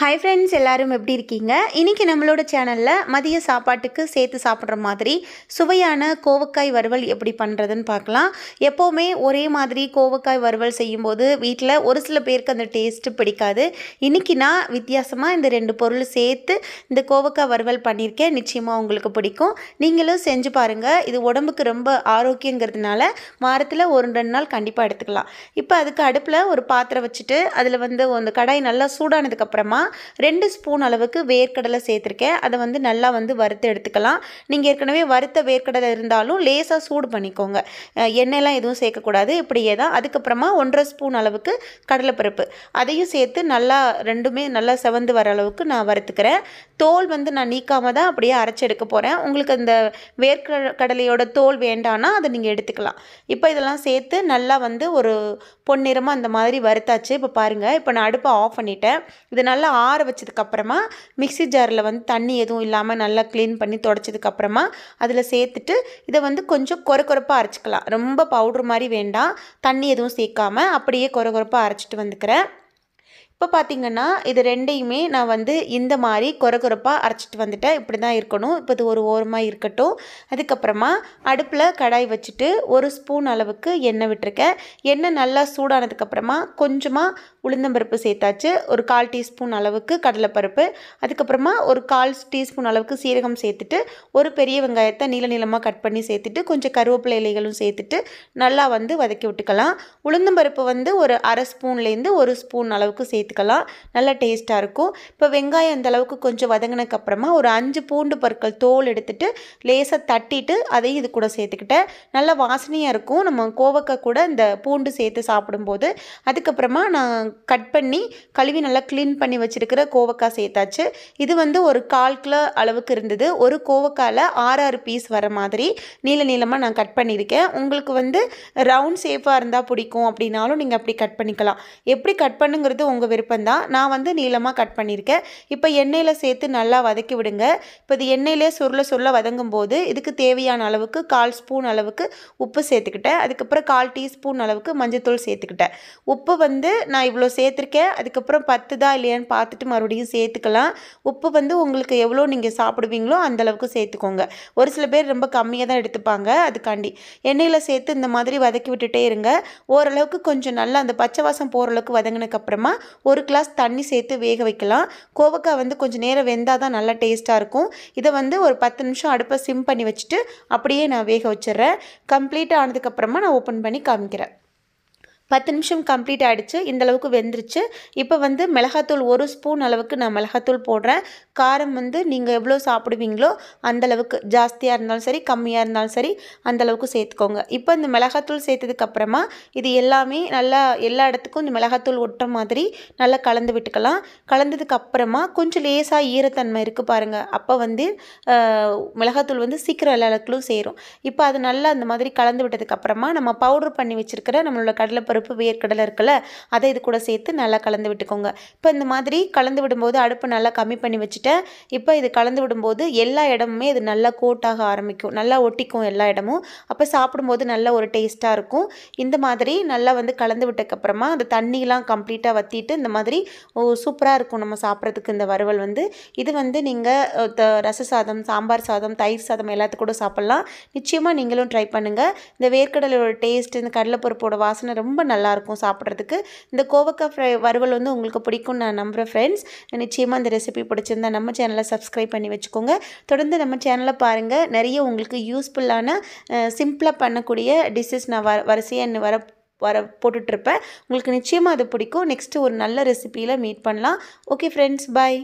hi friends எல்லோரும் எப்படி இருக்கீங்க இன்றைக்கி நம்மளோட சேனலில் மதிய சாப்பாட்டுக்கு சேர்த்து சாப்பிட்ற மாதிரி சுவையான கோவக்காய் வறுவல் எப்படி பண்ணுறதுன்னு பார்க்கலாம் எப்போவுமே ஒரே மாதிரி கோவக்காய் வறுவல் செய்யும்போது வீட்டில் ஒரு சில பேருக்கு அந்த டேஸ்ட்டு பிடிக்காது இன்றைக்கி நான் வித்தியாசமாக இந்த ரெண்டு பொருள் சேர்த்து இந்த கோவக்காய் வறுவல் பண்ணியிருக்கேன் நிச்சயமாக உங்களுக்கு பிடிக்கும் நீங்களும் செஞ்சு பாருங்கள் இது உடம்புக்கு ரொம்ப ஆரோக்கியங்கிறதுனால வாரத்தில் ஒரு ரெண்டு நாள் கண்டிப்பாக எடுத்துக்கலாம் இப்போ அதுக்கு அடுப்பில் ஒரு பாத்திரம் வச்சுட்டு அதில் வந்து அந்த கடாய் நல்லா சூடானதுக்கப்புறமா ரெண்டு ஸ்பூன் அளவுக்கு வேர்க்கடலை சேர்த்துருக்கேன் அதை வந்து நல்லா வந்து வறுத்து எடுத்துக்கலாம் நீங்கள் ஏற்கனவே வறுத்த வேர்க்கடலை இருந்தாலும் லேசாக சூடு பண்ணிக்கோங்க எண்ணெயெலாம் எதுவும் சேர்க்கக்கூடாது இப்படியே தான் அதுக்கப்புறமா ஒன்றரை ஸ்பூன் அளவுக்கு கடலைப்பருப்பு அதையும் சேர்த்து நல்லா ரெண்டுமே நல்லா செவந்து வர அளவுக்கு நான் வறுத்துக்கிறேன் தோல் வந்து நான் நீக்காமல் தான் அப்படியே அரைச்சி எடுக்க போகிறேன் உங்களுக்கு அந்த கடலையோட தோல் வேண்டான்னா அதை நீங்கள் எடுத்துக்கலாம் இப்போ இதெல்லாம் சேர்த்து நல்லா வந்து ஒரு பொன்னிறமாக அந்த மாதிரி வறுத்தாச்சு இப்போ பாருங்கள் இப்போ நான் அடுப்பை ஆஃப் பண்ணிட்டேன் இது நல்லா ஆற வச்சதுக்கப்புறமா மிக்சி ஜாரில் வந்து தண்ணி எதுவும் இல்லாமல் நல்லா க்ளீன் பண்ணி தொடச்சதுக்கப்புறமா அதில் சேர்த்துட்டு இதை வந்து கொஞ்சம் குறப்பாக அரைச்சிக்கலாம் ரொம்ப பவுட்ரு மாதிரி வேண்டாம் தண்ணி எதுவும் சேர்க்காமல் அப்படியே குறப்பாக அரைச்சிட்டு வந்துக்கிறேன் இப்போ பார்த்திங்கன்னா இது ரெண்டையுமே நான் வந்து இந்த மாதிரி குறை குறைப்பாக அரைச்சிட்டு வந்துட்டேன் இப்படி தான் இருக்கணும் இப்போ இது ஒரு ஓரமாக இருக்கட்டும் அதுக்கப்புறமா அடுப்பில் கடாய் வச்சுட்டு ஒரு ஸ்பூன் அளவுக்கு எண்ணெய் விட்டுருக்கேன் எண்ணெய் நல்லா சூடானதுக்கப்புறமா கொஞ்சமாக உளுந்தம்பருப்பு சேர்த்தாச்சு ஒரு கால் டீஸ்பூன் அளவுக்கு கடலைப்பருப்பு அதுக்கப்புறமா ஒரு கால் டீஸ்பூன் அளவுக்கு சீரகம் சேர்த்துட்டு ஒரு பெரிய வெங்காயத்தை நீள நீளமாக கட் பண்ணி சேர்த்துட்டு கொஞ்சம் கருவேப்பிலை இலைகளும் சேர்த்துட்டு நல்லா வந்து வதக்கி விட்டுக்கலாம் உளுந்தம்பருப்பு வந்து ஒரு அரை ஸ்பூன்லேருந்து ஒரு ஸ்பூன் அளவுக்கு சேர்த்து சேர்த்துக்கலாம் நல்லா டேஸ்ட்டாக இருக்கும் இப்போ வெங்காயம் அந்தளவுக்கு கொஞ்சம் வதங்கினதுக்கப்புறமா ஒரு அஞ்சு பூண்டு பற்கள் தோல் எடுத்துகிட்டு லேசாக தட்டிட்டு அதையும் இது கூட சேர்த்துக்கிட்டேன் நல்லா வாசனையாக இருக்கும் நம்ம கோவக்காய் கூட இந்த பூண்டு சேர்த்து சாப்பிடும்போது அதுக்கப்புறமா நான் கட் பண்ணி கழுவி நல்லா க்ளீன் பண்ணி வச்சுருக்கிற கோவக்காய் சேர்த்தாச்சு இது வந்து ஒரு கால் கிலோ அளவுக்கு இருந்தது ஒரு கோவக்காயில் ஆறு ஆறு பீஸ் வர மாதிரி நீள நீளமாக நான் கட் பண்ணியிருக்கேன் உங்களுக்கு வந்து ரவுண்ட் ஷேஃபாக இருந்தால் பிடிக்கும் அப்படின்னாலும் நீங்கள் அப்படி கட் பண்ணிக்கலாம் எப்படி கட் பண்ணுங்கிறது உங்கள் விருப்பம்தான் நான் வந்து நீளமாக கட் பண்ணியிருக்கேன் இப்போ எண்ணெயில் சேர்த்து நல்லா வதக்கி விடுங்க இப்போ இது எண்ணெயிலே சுருள சுருள வதங்கும் போது இதுக்கு தேவையான அளவுக்கு கால் ஸ்பூன் அளவுக்கு உப்பு சேர்த்துக்கிட்டேன் அதுக்கப்புறம் கால் டீஸ்பூன் அளவுக்கு மஞ்சத்தூள் சேர்த்துக்கிட்டேன் உப்பு வந்து நான் இவ்வளோ சேர்த்துருக்கேன் அதுக்கப்புறம் பத்துதா இல்லையான்னு பார்த்துட்டு மறுபடியும் சேர்த்துக்கலாம் உப்பு வந்து உங்களுக்கு எவ்வளோ நீங்கள் சாப்பிடுவீங்களோ அந்தளவுக்கு சேர்த்துக்கோங்க ஒரு சில பேர் ரொம்ப கம்மியாக தான் எடுத்துப்பாங்க அதுக்காண்டி எண்ணெயில் சேர்த்து இந்த மாதிரி வதக்கி விட்டுட்டே இருங்க ஓரளவுக்கு கொஞ்சம் நல்லா அந்த பச்சை வாசம் போகிற அளவுக்கு வதங்கினதுக்கப்புறமா ஒரு கிளாஸ் தண்ணி சேர்த்து வேக வைக்கலாம் கோவக்காய் வந்து கொஞ்சம் நேரம் வெந்தால் தான் நல்லா டேஸ்ட்டாக இருக்கும் இதை வந்து ஒரு பத்து நிமிஷம் அடுப்பை சிம் பண்ணி வச்சுட்டு அப்படியே நான் வேக வச்சிடுறேன் கம்ப்ளீட்டாக ஆனதுக்கப்புறமா நான் ஓப்பன் பண்ணி காமிக்கிறேன் பத்து நிமிஷம் கம்ப்ளீட் ஆகிடுச்சு இந்தளவுக்கு வெந்துருச்சு இப்போ வந்து மிளகாத்தூள் ஒரு ஸ்பூன் அளவுக்கு நான் மிளகாத்தூள் போடுறேன் காரம் வந்து நீங்கள் எவ்வளோ சாப்பிடுவீங்களோ அந்தளவுக்கு ஜாஸ்தியாக இருந்தாலும் சரி கம்மியாக இருந்தாலும் சரி அந்தளவுக்கு சேர்த்துக்கோங்க இப்போ இந்த மிளகாத்தூள் சேர்த்ததுக்கப்புறமா இது எல்லாமே நல்லா எல்லா இடத்துக்கும் இந்த மிளகாத்தூள் ஒட்டுற மாதிரி நல்லா கலந்து விட்டுக்கலாம் கலந்ததுக்கப்புறமா கொஞ்சம் லேசாக ஈரத்தன்மை இருக்குது பாருங்கள் அப்போ வந்து மிளகாத்தூள் வந்து சீக்கிரம் எல்லா சேரும் இப்போ அது நல்லா அந்த மாதிரி கலந்து விட்டதுக்கப்புறமா நம்ம பவுடர் பண்ணி வச்சுருக்கிற நம்மளோட கடலை பருப்பு வேர்க்கடலை இருக்குல்ல அதை இது கூட சேர்த்து நல்லா கலந்து விட்டுக்கோங்க இப்போ இந்த மாதிரி கலந்து விடும்போது அடுப்பு நல்லா கம்மி பண்ணி வச்சுட்டேன் இப்போ இது கலந்து விடும்போது எல்லா இடமுமே இது நல்லா கோட்டாக ஆரம்பிக்கும் நல்லா ஒட்டிக்கும் எல்லா இடமும் அப்போ சாப்பிடும்போது நல்ல ஒரு டேஸ்ட்டாக இருக்கும் இந்த மாதிரி நல்லா வந்து கலந்து விட்டக்கப்புறமா அந்த தண்ணியெலாம் கம்ப்ளீட்டாக வற்றிட்டு இந்த மாதிரி சூப்பராக இருக்கும் நம்ம சாப்பிட்றதுக்கு இந்த வறுவல் வந்து இது வந்து நீங்கள் ரச சாதம் சாம்பார் சாதம் தயிர் சாதம் எல்லாத்துக்கும் கூட சாப்பிட்லாம் நிச்சயமாக நீங்களும் ட்ரை பண்ணுங்கள் இந்த வேர்க்கடலோட டேஸ்ட் இந்த கடலை கடலைப்பருப்போட வாசனை ரொம்ப நல்லாயிருக்கும் சாப்பிட்றதுக்கு இந்த கோவக்காய் ஃப்ரை வறுவல் வந்து உங்களுக்கு பிடிக்கும் நான் நம்புகிறேன் ஃப்ரெண்ட்ஸ் நிச்சயமாக இந்த ரெசிபி பிடிச்சிருந்தா நம்ம சேனலை சப்ஸ்கிரைப் பண்ணி வச்சுக்கோங்க தொடர்ந்து நம்ம சேனலை பாருங்கள் நிறைய உங்களுக்கு யூஸ்ஃபுல்லான சிம்பிளாக பண்ணக்கூடிய டிஷ்ஷஸ் நான் வ வரிசையாக இன்னும் வர வர போட்டுட்ருப்பேன் உங்களுக்கு நிச்சயமாக அது பிடிக்கும் நெக்ஸ்ட்டு ஒரு நல்ல ரெசிப்பியில் மீட் பண்ணலாம் ஓகே ஃப்ரெண்ட்ஸ் பாய்